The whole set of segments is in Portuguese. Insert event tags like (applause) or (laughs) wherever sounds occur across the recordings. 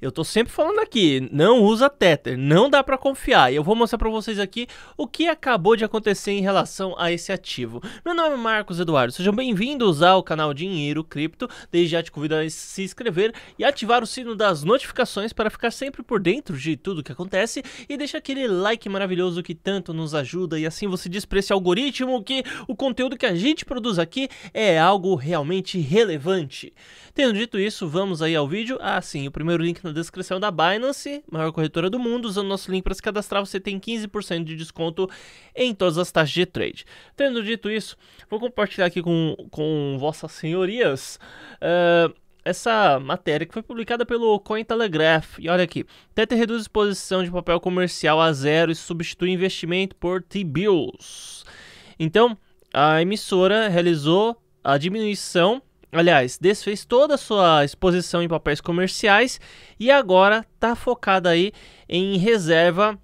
Eu tô sempre falando aqui, não usa Tether, não dá para confiar. E eu vou mostrar para vocês aqui o que acabou de acontecer em relação a esse ativo. Meu nome é Marcos Eduardo, sejam bem-vindos ao canal Dinheiro Cripto. Desde já te convido a se inscrever e ativar o sino das notificações para ficar sempre por dentro de tudo que acontece e deixa aquele like maravilhoso que tanto nos ajuda e assim você diz para esse algoritmo que o conteúdo que a gente produz aqui é algo realmente relevante. Tendo dito isso, vamos aí ao vídeo. Ah, sim, o primeiro link na descrição da Binance, maior corretora do mundo. Usando nosso link para se cadastrar, você tem 15% de desconto em todas as taxas de trade. Tendo dito isso, vou compartilhar aqui com, com vossas senhorias. Uh, essa matéria que foi publicada pelo Cointelegraph. E olha aqui: TET reduz exposição de papel comercial a zero e substitui investimento por T-bills. Então, a emissora realizou a diminuição Aliás, desfez toda a sua exposição em papéis comerciais e agora está focada aí em reserva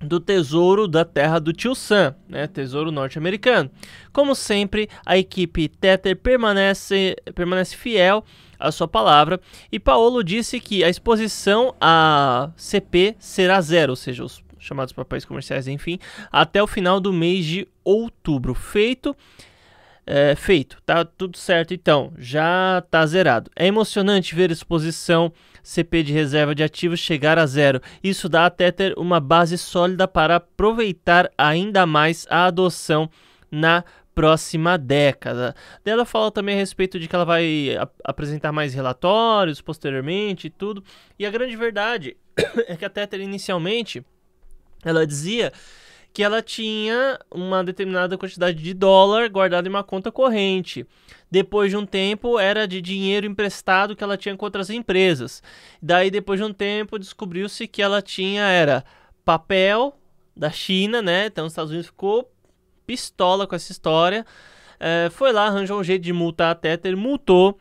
do tesouro da terra do tio Sam, né, tesouro norte-americano. Como sempre, a equipe Tether permanece, permanece fiel à sua palavra e Paolo disse que a exposição a CP será zero, ou seja, os chamados papéis comerciais, enfim, até o final do mês de outubro. Feito, é, feito, tá tudo certo então, já tá zerado. É emocionante ver exposição CP de reserva de ativos chegar a zero. Isso dá a Tether uma base sólida para aproveitar ainda mais a adoção na próxima década. Dela fala também a respeito de que ela vai ap apresentar mais relatórios posteriormente e tudo. E a grande verdade (coughs) é que a Tether inicialmente ela dizia que ela tinha uma determinada quantidade de dólar guardada em uma conta corrente. Depois de um tempo, era de dinheiro emprestado que ela tinha com outras empresas. Daí, depois de um tempo, descobriu-se que ela tinha era papel da China, né? Então, os Estados Unidos ficou pistola com essa história. É, foi lá, arranjou um jeito de multar a Tether, multou.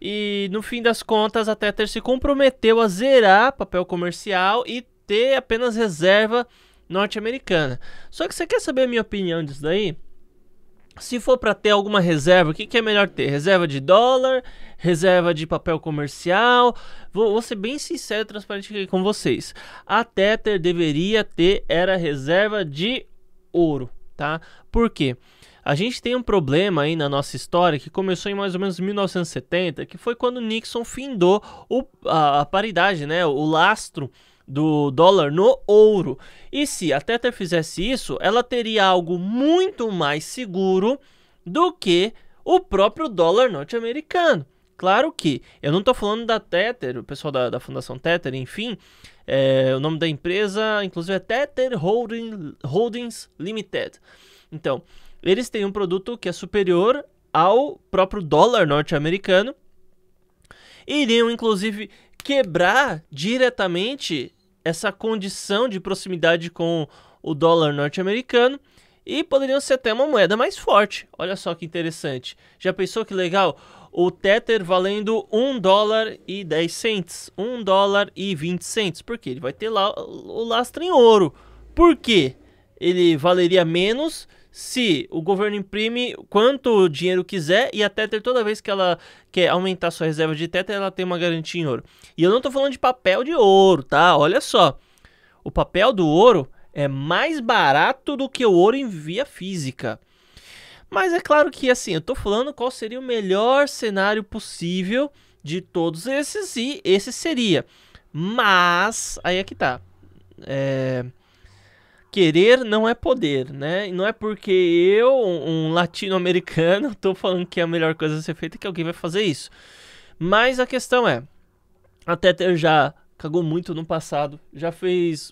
E no fim das contas, a Tether se comprometeu a zerar papel comercial e ter apenas reserva norte-americana. Só que você quer saber a minha opinião disso daí? Se for para ter alguma reserva, o que, que, é melhor ter? Reserva de dólar, reserva de papel comercial. Vou, vou ser bem sincero e transparente com vocês. A Tether deveria ter era reserva de ouro, tá? Por quê? A gente tem um problema aí na nossa história que começou em mais ou menos 1970, que foi quando Nixon findou o, a, a paridade, né? O lastro do dólar no ouro. E se a Tether fizesse isso, ela teria algo muito mais seguro do que o próprio dólar norte-americano. Claro que eu não estou falando da Tether, o pessoal da, da Fundação Tether, enfim, é, o nome da empresa, inclusive, é Tether Holding, Holdings Limited. Então, eles têm um produto que é superior ao próprio dólar norte-americano. Iriam, inclusive, quebrar diretamente essa condição de proximidade com o dólar norte-americano e poderiam ser até uma moeda mais forte. Olha só que interessante. Já pensou que legal? O Tether valendo 1 dólar e 10 cents, 1 dólar e 20 cents, porque ele vai ter lá o lastro em ouro. Por quê? Ele valeria menos se o governo imprime quanto dinheiro quiser e a Tether, toda vez que ela quer aumentar sua reserva de Tether, ela tem uma garantia em ouro. E eu não estou falando de papel de ouro, tá? Olha só. O papel do ouro é mais barato do que o ouro em via física. Mas é claro que assim, eu estou falando qual seria o melhor cenário possível de todos esses e esse seria. Mas aí é que tá. É querer não é poder, né? E não é porque eu, um latino-americano, (laughs) tô falando que é a melhor coisa a ser feita que alguém vai fazer isso. Mas a questão é, a Tether já cagou muito no passado, já fez,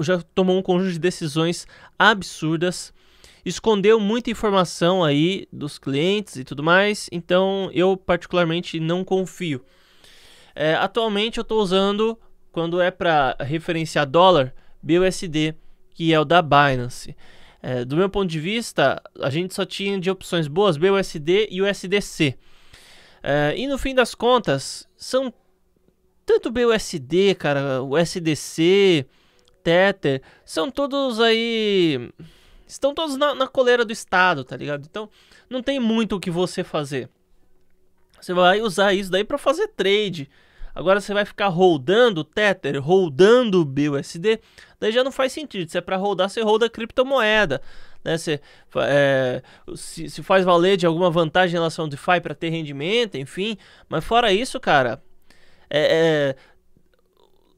já tomou um conjunto de decisões absurdas, escondeu muita informação aí dos clientes e tudo mais, então eu particularmente não confio. É, atualmente eu estou usando, quando é para referenciar dólar, BUSD que é o da Binance. É, do meu ponto de vista, a gente só tinha de opções boas BUSD e USDC. É, e no fim das contas, são tanto BUSD, cara, USDC, Tether, são todos aí. Estão todos na, na coleira do Estado, tá ligado? Então não tem muito o que você fazer. Você vai usar isso daí para fazer trade. Agora você vai ficar rodando Tether, rodando BUSD, daí já não faz sentido. Se é para rodar, você roda criptomoeda. Né? Você, é, se, se, faz valer de alguma vantagem em relação ao DeFi para ter rendimento, enfim. Mas fora isso, cara, é, é,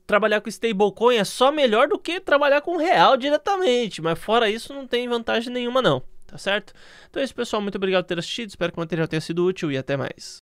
trabalhar com stablecoin é só melhor do que trabalhar com real diretamente. Mas fora isso, não tem vantagem nenhuma, não. Tá certo? Então é isso, pessoal. Muito obrigado por ter assistido. Espero que o material tenha sido útil e até mais.